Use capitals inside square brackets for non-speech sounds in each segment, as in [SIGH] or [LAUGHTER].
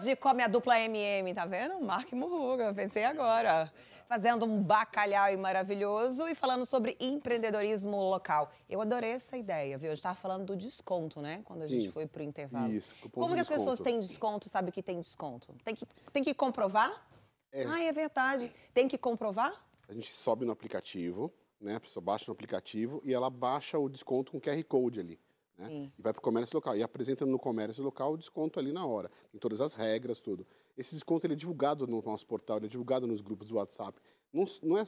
gosto de come a dupla MM, tá vendo? Mark Murruga, pensei agora. Fazendo um bacalhau maravilhoso e falando sobre empreendedorismo local. Eu adorei essa ideia, viu? gente tava falando do desconto, né? Quando a Sim. gente foi pro intervalo. Isso, Como de que as pessoas têm desconto, sabe que tem desconto? Tem que, tem que comprovar? É. Ah, é verdade. Tem que comprovar? A gente sobe no aplicativo, né? A pessoa baixa no aplicativo e ela baixa o desconto com QR Code ali. Né? E vai para o comércio local. E apresentando no comércio local o desconto ali na hora. Tem todas as regras, tudo. Esse desconto ele é divulgado no nosso portal, ele é divulgado nos grupos do WhatsApp. Não, não é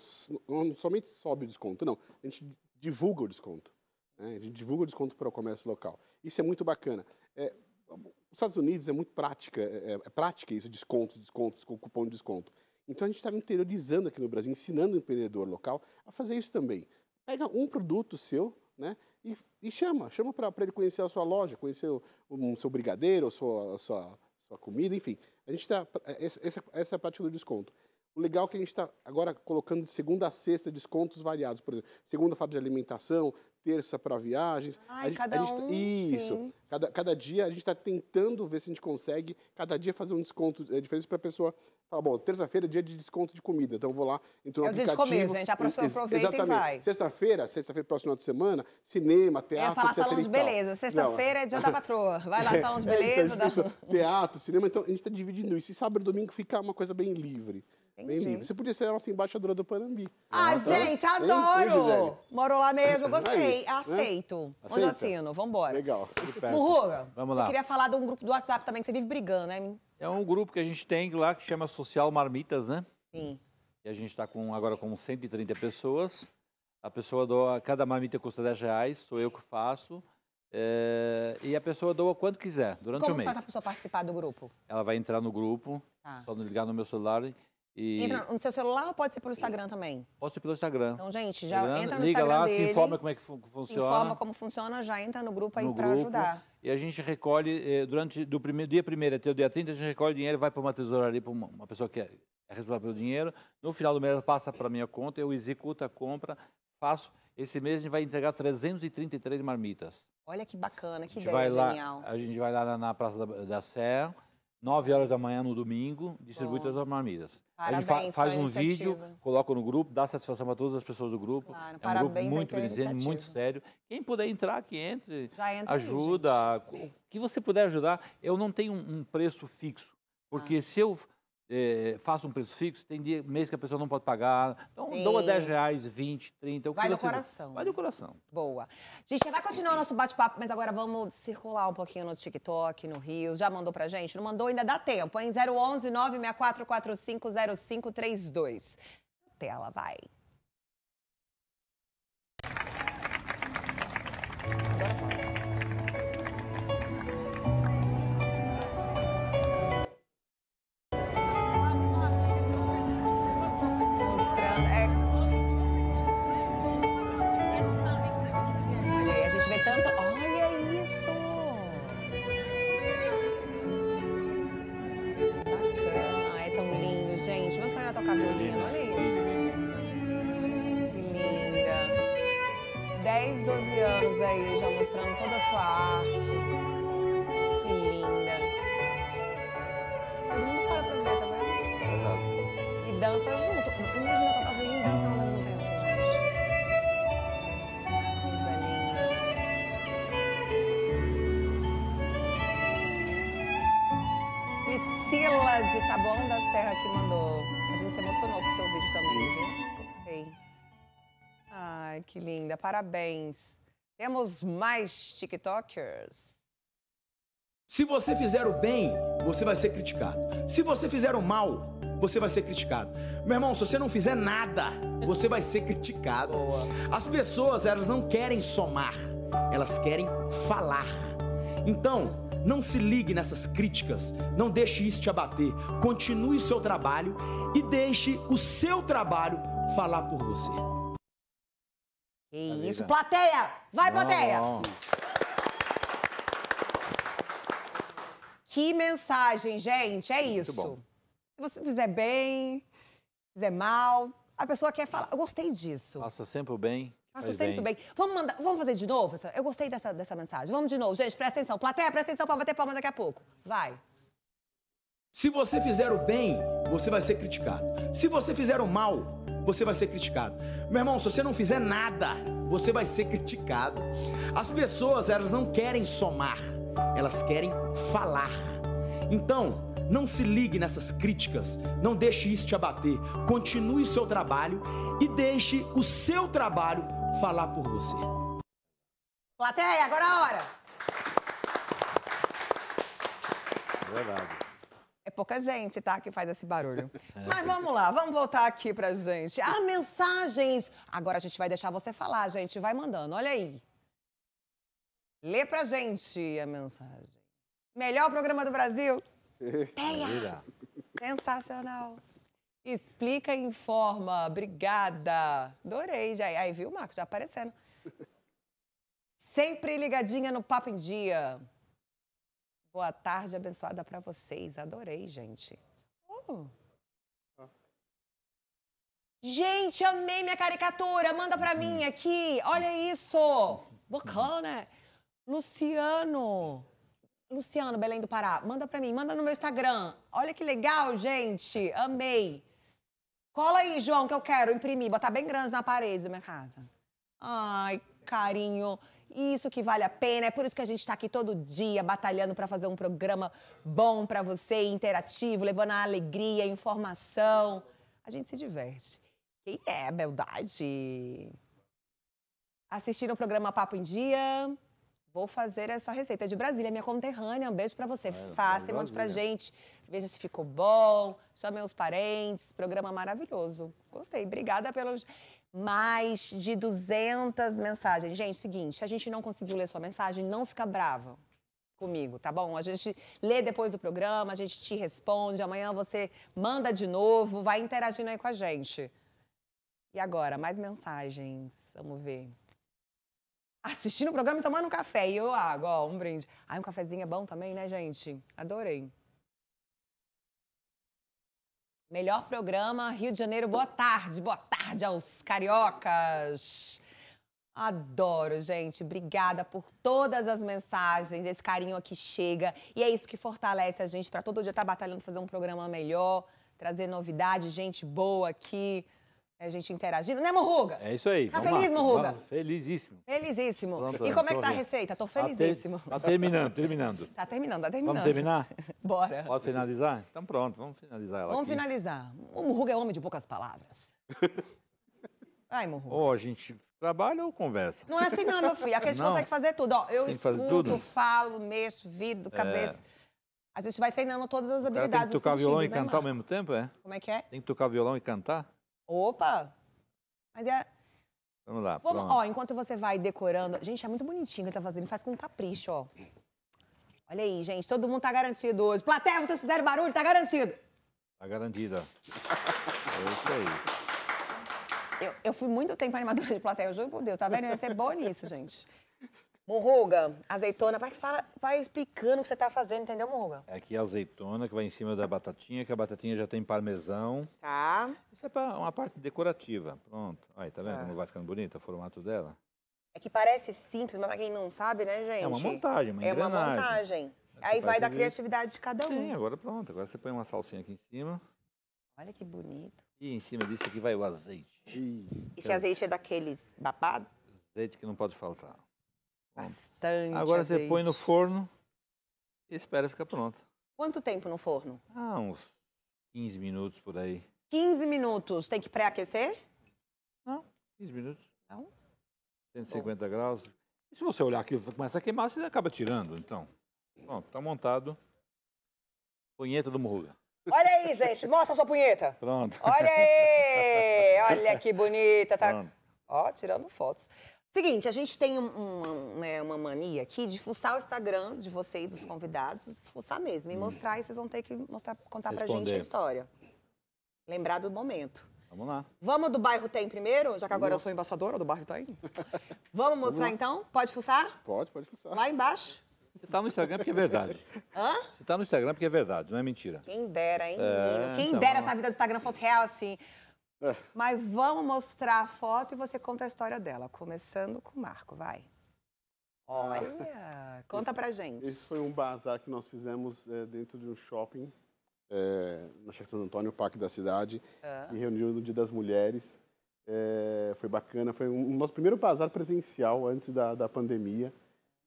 não, somente sobe o desconto, não. A gente divulga o desconto. Né? A gente divulga o desconto para o comércio local. Isso é muito bacana. É, os Estados Unidos é muito prática, é, é, é prática isso, desconto, desconto, cupom de desconto. Então a gente estava interiorizando aqui no Brasil, ensinando o empreendedor local a fazer isso também. Pega um produto seu, né? E, e chama, chama para ele conhecer a sua loja, conhecer o, o seu brigadeiro, a sua, a sua, sua comida, enfim. A gente está. É, essa, essa é a parte do desconto. O legal é que a gente está agora colocando de segunda a sexta descontos variados, por exemplo, segunda fala de alimentação, terça para viagens. Ai, a gente, cada a gente, tá, um, isso. Cada, cada dia a gente está tentando ver se a gente consegue, cada dia fazer um desconto é, diferente para a pessoa falar, bom, terça-feira é dia de desconto de comida, então eu vou lá, entro é no é aplicativo. É o dia de comer, gente, a pessoa aproveita exatamente. e vai. Sexta-feira, sexta-feira, próximo final de semana, cinema, teatro, é, falar Salão de beleza, sexta-feira é dia da [LAUGHS] patroa, vai lá, é, salão de beleza. É, então da... Teatro, cinema, então a gente está dividindo isso. E sábado e domingo fica uma coisa bem livre. Entendi. Bem livre. Você podia ser a nossa embaixadora do Panambi. Ah, gente, adoro! Moro lá mesmo, é gostei, Aí, né? aceito. Né? Onde assino? Vambora. Legal. Murruga, Vamos lá. eu queria falar de um grupo do WhatsApp também que você vive brigando, né? É um grupo que a gente tem lá que chama Social Marmitas, né? Sim. E a gente está com, agora com 130 pessoas. A pessoa doa, cada marmita custa 10 reais, sou eu que faço. É, e a pessoa doa quanto quiser, durante Como o mês. Como faz a pessoa participar do grupo? Ela vai entrar no grupo, ah. só ligar no meu celular e... Entra no seu celular ou pode ser pelo Instagram também? Pode ser pelo Instagram. Então, gente, já Instagram, tá entra no liga Instagram lá, dele, se informa como é que fun funciona. Informa como funciona, já entra no grupo aí para ajudar. E a gente recolhe, eh, durante do primeiro, dia 1 até o dia 30, a gente recolhe dinheiro, vai para uma tesouraria, para uma, uma, pessoa que é, é responsável pelo dinheiro. No final do mês, passa para minha conta, eu executo a compra, faço. Esse mês a gente vai entregar 333 marmitas. Olha que bacana, que ideia a lá, A gente vai lá na, na Praça da, da Sé 9 horas da manhã no domingo, distribui Bom. todas as marmitas. Parabéns, a gente fa faz um vídeo, coloca no grupo, dá satisfação para todas as pessoas do grupo. Claro, é um grupo muito presente, muito sério. Quem puder entrar, que entre, entra ajuda. Aí, o que você puder ajudar, eu não tenho um preço fixo. Porque ah. se eu é, um preço fixo, tem dia, mês que a pessoa não pode pagar. Então, Sim. doa 10 reais, 20, 30. vai do assim, coração. vai do coração. Boa. Gente, vai continuar o nosso bate-papo, mas agora vamos circular um pouquinho no TikTok, no Rio. Já mandou pra gente? Não mandou? Ainda dá tempo, hein? 011 964 Tela, vai. tá bom da Serra que mandou. A gente se emocionou com o seu vídeo também, viu? Gostei. Ai, que linda. Parabéns. Temos mais TikTokers. Se você fizer o bem, você vai ser criticado. Se você fizer o mal, você vai ser criticado. Meu irmão, se você não fizer nada, você vai ser criticado. Boa. As pessoas, elas não querem somar, elas querem falar. Então, não se ligue nessas críticas, não deixe isso te abater. Continue o seu trabalho e deixe o seu trabalho falar por você. Que tá isso, plateia! Vai, plateia! Não, Que mensagem, gente! É Muito isso. Se você fizer bem, fizer mal, a pessoa quer falar. Eu gostei disso. Faça sempre o bem Faço tá Faz sempre bem. bem. Vamos, mandar, vamos fazer de novo? Essa, eu gostei dessa, dessa mensagem. Vamos de novo, gente. Presta atenção. Plateia, presta atenção para bater palma daqui a pouco. Vai. Se você fizer o bem, você vai ser criticado. Se você fizer o mal, você vai ser criticado. Meu irmão, se você não fizer nada, você vai ser criticado. As pessoas, elas não querem somar, elas querem falar. Então, não se ligue nessas críticas, não deixe isso te abater. Continue o seu trabalho e deixe o seu trabalho falar por você. Plateia, agora é a hora. Verdade. É pouca gente, tá, que faz esse barulho. [LAUGHS] É. Mas vamos lá, vamos voltar aqui pra gente. Ah, mensagens! Agora a gente vai deixar você falar, gente. Vai mandando, olha aí. Lê pra gente a mensagem. Melhor programa do Brasil? [LAUGHS] Peia. Sensacional! Explica e informa. Obrigada. Adorei. Já, aí, viu, Marcos? Já aparecendo. Sempre ligadinha no Papo em Dia. Boa tarde abençoada para vocês. Adorei, gente. Oh. Gente, amei minha caricatura. Manda para mim aqui. Olha isso. Bacana. Luciano. Luciano Belém do Pará. Manda para mim. Manda no meu Instagram. Olha que legal, gente. Amei. Cola aí, João, que eu quero imprimir, botar bem grande na parede da minha casa. Ai, carinho, isso que vale a pena. É por isso que a gente está aqui todo dia batalhando para fazer um programa bom para você, interativo, levando a alegria, a informação. A gente se diverte. Quem é, beldade? Assistiram o programa Papo em Dia? Vou fazer essa receita. É de Brasília, minha conterrânea. Um beijo para você. Ah, é, tá Faça e mande pra gente. Veja se ficou bom. Chame os parentes. Programa maravilhoso. Gostei. Obrigada pelos mais de 200 mensagens. Gente, seguinte, se a gente não conseguiu ler sua mensagem, não fica brava comigo, tá bom? A gente lê depois do programa, a gente te responde, amanhã você manda de novo, vai interagindo aí com a gente. E agora, mais mensagens. Vamos ver assistindo o programa e tomando um café. E eu, água, ah, ó, um brinde. Ai, um cafezinho é bom também, né, gente? Adorei. Melhor programa, Rio de Janeiro, boa tarde. Boa tarde aos cariocas. Adoro, gente. Obrigada por todas as mensagens. Esse carinho aqui chega. E é isso que fortalece a gente para todo dia estar tá batalhando, fazer um programa melhor, trazer novidade, gente boa aqui. A gente interagindo, né, Morruga? É isso aí. Tá vamos feliz, lá. Morruga? Vamos, felizíssimo. Felizíssimo. e como é que tá a receita? Tô tá felizíssimo. Tá, tá terminando, terminando. Tá terminando, tá terminando. Vamos terminar? [LAUGHS] Bora. Pode finalizar? Então pronto, vamos finalizar ela Vamos aqui. finalizar. O Morruga é homem de poucas palavras. [LAUGHS] Ai, Morruga. Ou a gente, trabalha ou conversa? Não é assim não, meu filho. Aqui a gente não. consegue fazer tudo. Ó, eu Tem escuto, tudo? falo, mexo, vido, é. cabeça. É. A gente vai treinando todas as habilidades. Tem que tocar violão e né, cantar ao mesmo tempo, é? Como é que é? Tem que tocar violão e cantar? Opa! Mas é. Vamos lá. Vamos, ó, enquanto você vai decorando. Gente, é muito bonitinho que ele tá fazendo. faz com um capricho, ó. Olha aí, gente. Todo mundo tá garantido hoje. Plateia, vocês fizeram barulho, tá garantido. Tá garantida. É isso aí. Eu, eu fui muito tempo animadora de plateia, eu juro por Deus. Tá vendo? Eu ia ser boa nisso, gente. Morruga, azeitona, vai, fala, vai explicando o que você está fazendo, entendeu, Morruga? É aqui é a azeitona que vai em cima da batatinha, que a batatinha já tem parmesão. Tá. Isso é pra uma parte decorativa, pronto. Aí, tá vendo tá. como vai ficando bonita o formato dela? É que parece simples, mas pra quem não sabe, né, gente? É uma montagem, uma É uma montagem. Você Aí vai da ver... criatividade de cada um. Sim, agora pronto. Agora você põe uma salsinha aqui em cima. Olha que bonito. E em cima disso aqui vai o azeite. Esse azeite é daqueles babados? Azeite que não pode faltar. Bastante. Agora azeite. você põe no forno e espera ficar pronto. Quanto tempo no forno? Ah, uns 15 minutos por aí. 15 minutos. Tem que pré-aquecer? Não, 15 minutos. Não? 150 Bom. graus. E se você olhar aqui, começa a queimar, você acaba tirando, então. Pronto, tá montado. Punheta do Murruga. Olha aí, gente, mostra a sua punheta. Pronto. Olha aí, [LAUGHS] olha que bonita. Tá... Ó, tirando fotos. Seguinte, a gente tem né, uma, mania aqui de fuçar o Instagram de você e dos convidados, fuçar mesmo, e hum. mostrar, e vocês vão ter que mostrar, contar Responder. pra gente a história. Lembrar do momento. Vamos lá. Vamos do bairro Tem primeiro, já que agora eu sou embaixadora do bairro Tem. [LAUGHS] Vamos mostrar Vamos então? Pode fuçar? Pode, pode fuçar. Lá embaixo. Você tá no Instagram porque é verdade. [LAUGHS] Hã? Você tá no Instagram porque é verdade, não é mentira. Quem dera, hein, é, Quem então, dera essa vida do Instagram fosse real assim. É. Mas vamos mostrar a foto e você conta a história dela, começando com o Marco, vai. Ah. Olha, ah, conta isso, pra gente. Esse foi um bazar que nós fizemos é, dentro de um shopping, é, na Chácara Santo Antônio, o Parque da Cidade, ah. e reuniu no Dia das Mulheres. É, foi bacana, foi o um, nosso primeiro bazar presencial antes da, da pandemia.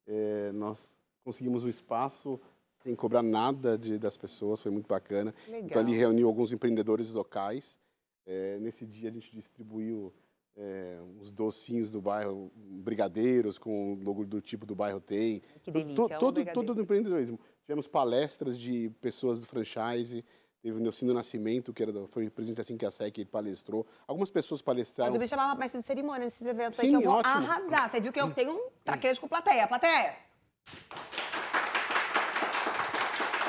É, nós conseguimos o espaço sem cobrar nada de, das pessoas, foi muito bacana. Então, Legal. Então, ele reuniu alguns empreendedores locais é, nesse dia a gente distribuiu é, uns docinhos do bairro, brigadeiros com o logo do tipo do bairro tem. Que delícia, todo, todo, todo o empreendedorismo. Tivemos palestras de pessoas do franchise, teve o Neucino Nascimento, que era, foi presidente assim que a SEC palestrou. Algumas pessoas palestraram. Mas eu me chamava mais de cerimônia nesses eventos Sim, aí que eu vou ótimo. arrasar. Você viu que eu tenho um hum. traquejo com plateia. Plateia!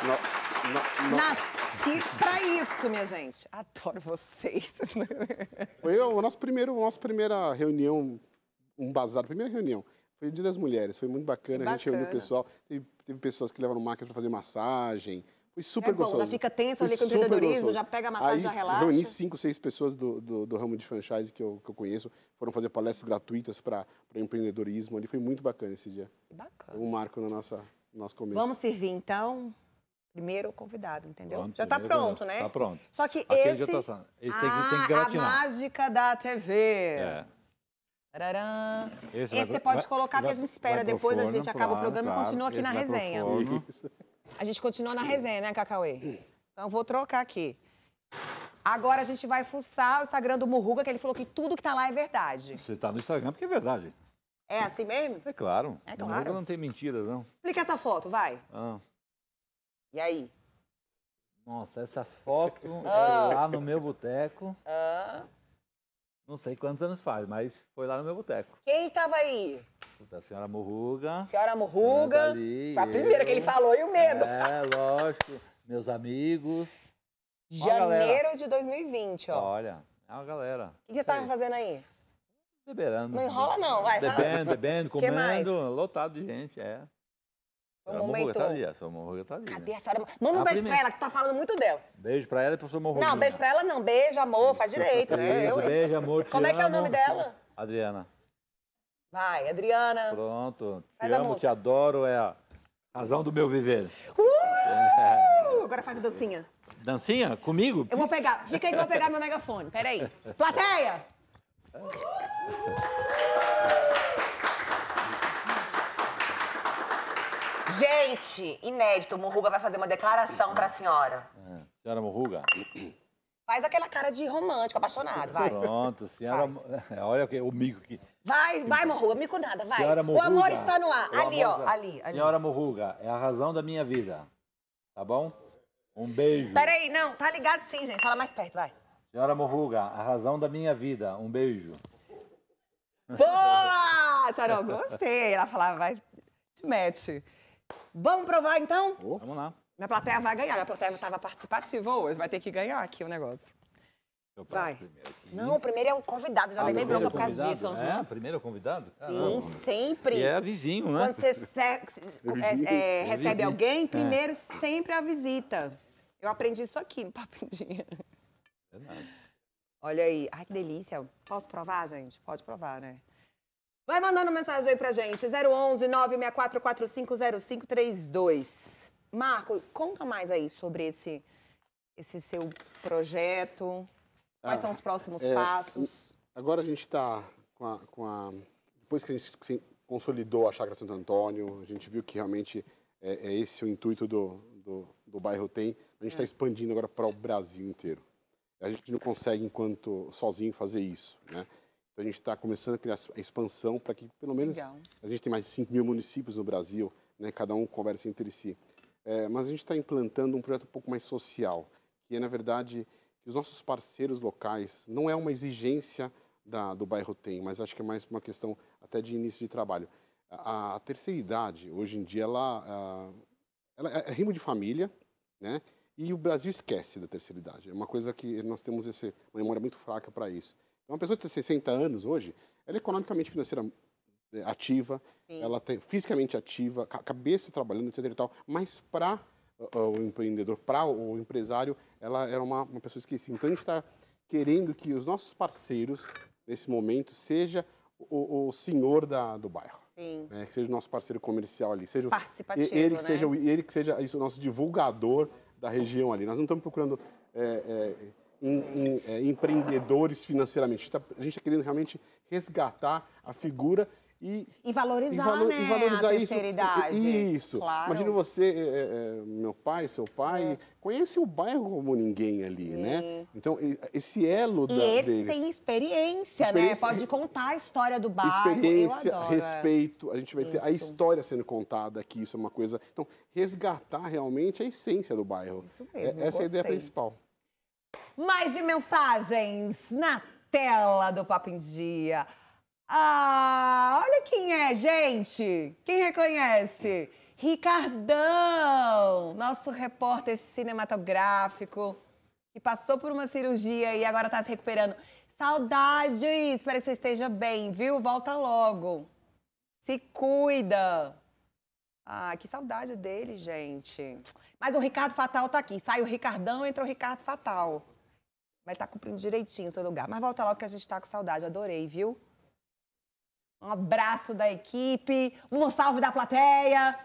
No, no, no aqui pra isso, minha gente. Adoro vocês. [LAUGHS] Foi o nosso primeiro, nossa primeira reunião, um bazar, primeira reunião. Foi o Dia das Mulheres, foi muito bacana, bacana. a gente reuniu o pessoal. Teve, teve pessoas que levaram máquinas para fazer massagem. Foi é super é bom, gostoso. Já fica tenso foi ali com o empreendedorismo, já pega a massagem, Aí, já relaxa. Reuni cinco, seis pessoas do, do, do, ramo de franchise que eu, que eu conheço, foram fazer palestras gratuitas para empreendedorismo ali. Foi muito bacana esse dia. Bacana. Um marco na nossa, no nosso começo. Vamos servir então? Primeiro convidado, entendeu? Pronto, já está pronto, né? Está pronto. Só que Aquele esse, já tá, esse a, tem que, tem que gratinar. a mágica da TV. É. Tararam. Esse, esse você pode vai, colocar que a gente espera depois, forno, a gente acaba claro, o programa claro, e continua aqui na resenha. Uhum. A gente continua na resenha, né, Cacauê? Então vou trocar aqui. Agora a gente vai fuçar o Instagram do Murruga, que ele falou que tudo que tá lá é verdade. Você tá no Instagram porque é verdade. É assim mesmo? É claro. É claro. Murruga não tem mentiras, não. Explica essa foto, vai. Ah. E aí? Nossa, essa foto [LAUGHS] é ah. lá no meu boteco. Ah. Não sei quantos anos faz, mas foi lá no meu boteco. Quem tava aí? Puta, a senhora Morruga. Senhora Morruga. foi a primeira que ele falou, e o medo. É, lógico. Meus amigos. Janeiro de 2020, ó. Olha, é uma galera. O que, que você tava fazendo aí? Beberando. Não enrola não, vai. Bebendo, bebendo, [LAUGHS] comendo. Lotado de gente, é. Foi um momento... Morro sua Morro tá ali. Cadê né? a senhora? Manda um a beijo primeira... pra ela, que tá falando muito dela. Beijo pra ela e pro seu Morro. Não, beijo pra ela não. Beijo, amor, faz direito, né? Beijo, amor, te Como é que é o nome dela? Adriana. Vai, Adriana. Pronto. Te amo, te adoro, é a razão do meu viver. Uh! Agora faz a dancinha. Dancinha? Comigo? Eu vou pegar. Fica aí que eu vou pegar meu megafone. Peraí. Plateia! Uh! [LAUGHS] Gente, inédito, Murruga vai fazer uma declaração pra senhora. É. Senhora Murruga? Faz aquela cara de romântico, apaixonado, vai. Pronto, senhora... Faz. [LAUGHS] Olha o mico que... Vai, vai, Morruga, mico nada, vai. Senhora Morruga, o amor está no ar. Ali, ó, ali, ali. Senhora Morruga, é a razão da minha vida, tá bom? Um beijo. Peraí, não, tá ligado sim, gente. Fala mais perto, vai. Senhora Morruga, a razão da minha vida, um beijo. Boa! eu gostei. Ela falava, vai, te mete. Vamos provar então? Oh. Vamos lá. Minha plateia vai ganhar. Minha plateia estava participativa hoje. Vai ter que ganhar aqui o negócio. Vai. Não, o primeiro é o convidado, já ah, levei bronca por causa disso. É, primeiro é o convidado? Caramba. Sim, sempre. E é vizinho, né? Quando você é é, é, é, recebe alguém, é. primeiro sempre a visita. Eu aprendi isso aqui no Papindinha. Verdade. Olha aí. Ai, que delícia. Posso provar, gente? Pode provar, né? Vai mandando mensagem aí pra gente, 011 964450532. Marco, conta mais aí sobre esse, esse seu projeto, quais ah, são os próximos é, passos? Agora a gente está com, com a, Depois que a gente consolidou a Chácara Santo Antônio, a gente viu que realmente é, é esse o intuito do, do, do, bairro tem, a gente está é. expandindo agora para o Brasil inteiro. A gente não consegue, enquanto sozinho, fazer isso, né? Então a gente está começando a criar a expansão para que pelo menos Legal. a gente tem mais de 5 mil municípios no Brasil, né? cada um conversa entre si. É, mas a gente está implantando um projeto um pouco mais social, que é, na verdade, que os nossos parceiros locais, não é uma exigência da, do bairro tem, mas acho que é mais uma questão até de início de trabalho. A, a terceira idade, hoje em dia, ela, ela é, é rimo de família, né? E o Brasil esquece da terceira idade. É uma coisa que nós temos esse, uma memória muito fraca para isso. Então, uma pessoa de 60 anos hoje, ela é economicamente financeira é, ativa, Sim. ela tem fisicamente ativa, cabeça trabalhando, etc e tal, mas para uh, o empreendedor, para o empresário, ela era uma, uma pessoa esquecida. Então, a gente está querendo que os nossos parceiros, nesse momento, seja o, o senhor da, do bairro. Né? Que seja o nosso parceiro comercial ali. Seja Participativo, ele, né? que seja, ele que seja isso, o nosso divulgador da região ali. Nós não estamos procurando... É, é, em, em, é, empreendedores financeiramente. A gente está tá querendo realmente resgatar a figura e, e valorizar, e valo, né, e valorizar a isso, e Isso. Claro. Imagina você, é, é, é meu pai, seu pai, é. conhece o bairro como ninguém ali, Sim. É. né? Então, esse elo da, e eles deles... têm experiência, né? experiência, né? Pode contar a história do bairro. Experiência, adoro, respeito. A gente vai isso. ter a história sendo contada aqui, isso é uma coisa... Então, resgatar realmente a essência do bairro. Isso mesmo, Essa gostei. é a ideia principal mais de mensagens na tela do Papo em Dia. Ah, olha quem é, gente! Quem reconhece? Ricardão, nosso repórter cinematográfico, que passou por uma cirurgia e agora está se recuperando. Saudades! Espero que você esteja bem, viu? Volta logo. Se cuida. Ah, que saudade dele, gente. Mas o Ricardo Fatal tá aqui. Sai o Ricardão, entra o Ricardo Fatal. Mas estar tá cumprindo direitinho o seu lugar. Mas volta logo que a gente está com saudade. Adorei, viu? Um abraço da equipe, um salve da plateia.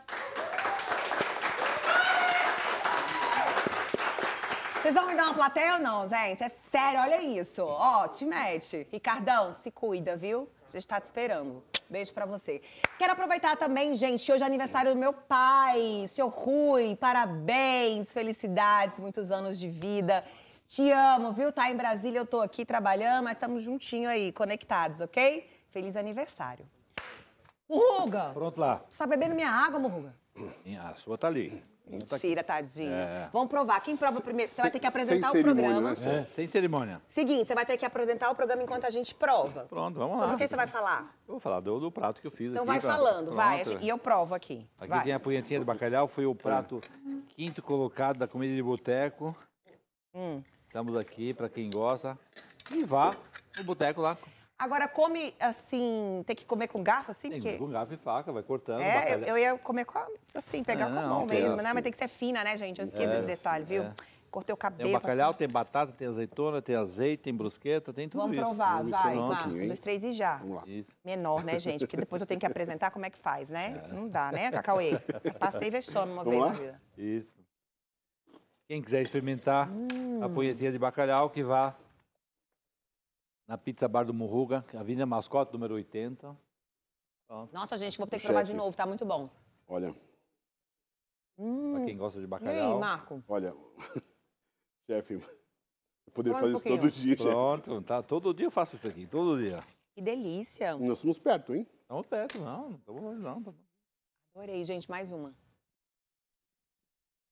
Vocês vão me dar uma plateia ou não, gente? É sério, olha isso. Ó, te mete. Ricardão, se cuida, viu? A gente tá te esperando. Beijo para você. Quero aproveitar também, gente, que hoje é aniversário do meu pai, seu Rui. Parabéns, felicidades, muitos anos de vida. Te amo, viu? Tá em Brasília, eu tô aqui trabalhando, mas estamos juntinho aí, conectados, ok? Feliz aniversário. Murruga! Pronto lá. Você tá bebendo minha água, Murruga? A sua tá ali. Tá Mentira, tadinha. É. Vamos provar. Quem prova primeiro? Você vai ter que apresentar o programa. Né? É, sem cerimônia. Seguinte, você vai ter que apresentar o programa enquanto a gente prova. Pronto, vamos lá. Sobre o que você vai falar? Eu vou falar do, do prato que eu fiz então aqui. Então vai falando, Pronto. vai. E eu provo aqui. Aqui vai. tem a punhetinha de bacalhau, foi o prato hum. quinto colocado da comida de boteco. Hum. Estamos aqui para quem gosta. E vá no boteco lá. Agora, come assim, tem que comer com garfo assim? porque... com garfo e faca, vai cortando. É, eu, eu ia comer com, assim, pegar é, com a mão mesmo, assim. né? Mas tem que ser fina, né, gente? Eu esqueço é, esse detalhe, viu? É. Cortei o cabelo. Tem bacalhau, tem batata, tem azeitona, tem azeite, tem brusqueta, tem tudo Vamos isso. Vamos provar, isso vai, Marco, um, dois, três e já. Vamos lá. Isso. Menor, né, gente? Porque depois eu tenho que apresentar como é que faz, né? [LAUGHS] É. Não dá, né, Cacauê? [LAUGHS] Passei vexame uma Vamos vez lá? na vida. Isso. Quem quiser experimentar hum. a punhetinha de bacalhau, que vá na Pizza Bar do Murruga, Avenida Mascote, número 80. Pronto. Nossa, gente, vou ter que provar de novo, tá muito bom. Olha. Hum. Pra quem gosta de bacalhau. E aí, Marco? Olha, [LAUGHS] chefe, eu poderia fazer um isso todo dia, Pronto, tá, todo dia eu faço isso aqui, todo dia. Que delícia. Nós somos perto, hein? Estamos perto, não, não estamos longe, não. Tá Adorei, gente, mais uma.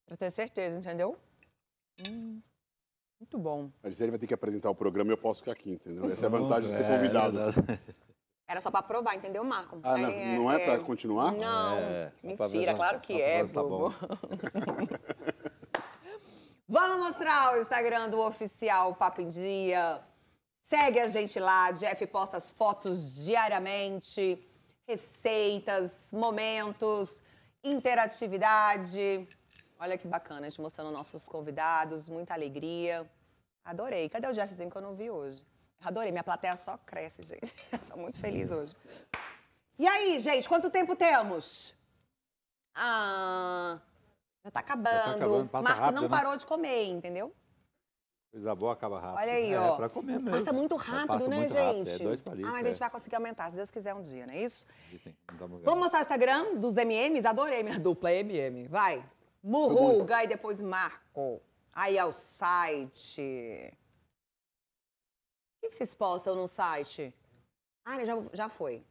Pra ter certeza, entendeu? Hum, muito bom. A Gisele vai ter que apresentar o programa e eu posso ficar aqui, entendeu? Essa é a vantagem de ser é, convidado. É era só para provar, entendeu, Marco? Ah, não é, não é, é para continuar? Não, é, é. mentira, claro que é, bobo. Tá [LAUGHS] Vamos mostrar o Instagram do oficial Papo em Dia. Segue a gente lá, Jeff posta as fotos diariamente, receitas, momentos, interatividade. Olha que bacana, a gente mostrando nossos convidados, muita alegria. Adorei. Cadê o Jeffzinho que eu não vi hoje? Adorei, minha plateia só cresce, gente. Estou [LAUGHS] muito feliz hoje. E aí, gente, quanto tempo temos? Ah, já tá acabando. Já tá acabando passa Marco rápido, não né? parou de comer, entendeu? Coisa boa acaba rápido. Olha aí, é, ó. É pra comer mesmo. Passa muito rápido, passa né, muito gente? Rápido. É dois palitos, ah, mas é. a gente é. vai conseguir aumentar, se Deus quiser, um dia, não é isso? Sim, Vamos mostrar o Instagram dos MMs? Adorei minha dupla MM. Vai. Murruga e depois Marco. Aí ao é o site. O que, vocês postam no site? Ah, já, já foi.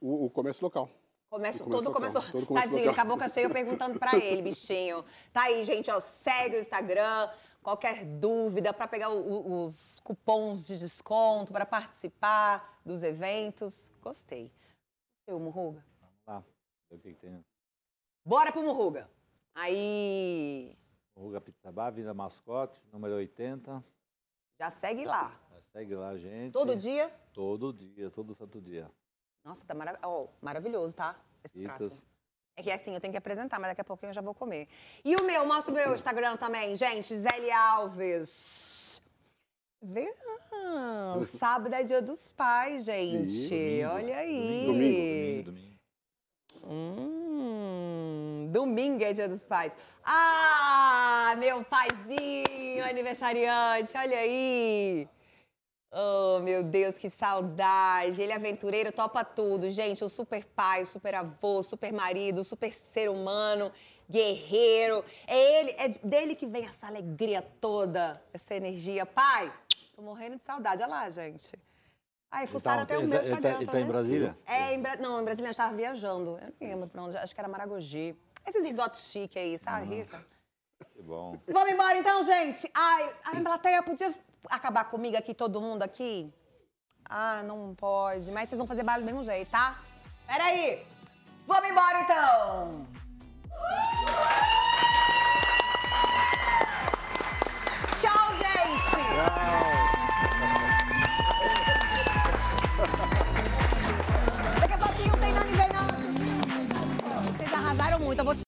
O, o comércio local. Comércio, comércio todo, local, começou, todo começo Tadinho, local. com a boca cheia perguntando para ele, bichinho. Tá aí, gente, ó, segue o Instagram. Qualquer dúvida para pegar o, os cupons de desconto, para participar dos eventos. Gostei. Seu Murruga? Vamos lá. Eu que entendo. Bora pro Murruga. Aí. Ruga Pizzabá, Vila Mascotes, número 80. Já segue lá. Já segue lá, gente. Todo dia? Todo dia, todo santo dia. Nossa, tá marav oh, maravilhoso, tá? Esse Pitas. prato. É que assim, eu tenho que apresentar, mas daqui a pouquinho eu já vou comer. E o meu, mostra o meu Instagram também, gente. Zélia Alves. Verão. [LAUGHS] sábado é dia dos pais, gente. Isso, Olha aí. Domingo, domingo, domingo. Hum. Domingo é dia dos pais. Ah, meu paizinho aniversariante, olha aí. Oh, meu Deus, que saudade. Ele é aventureiro, topa tudo. Gente, o super pai, o super avô, o super marido, o super ser humano, guerreiro. É ele, é dele que vem essa alegria toda, essa energia. Pai, tô morrendo de saudade. Olha lá, gente. Aí fuçaram então, até o meu tá- tá- Instagram. Ele tá, tá em Brasília? É, em Bra... não, em Brasília eu estava viajando. Eu não lembro pra onde, acho que era Maragogi. Esses idosos chiques aí, sabe, uhum. Rita? Que bom. Vamos embora então, gente. Ai, a plateia podia acabar comigo aqui, todo mundo aqui? Ah, não pode. Mas vocês vão fazer barulho do mesmo jeito, tá? Peraí. Vamos embora então. Tchau, gente. agradaram muito.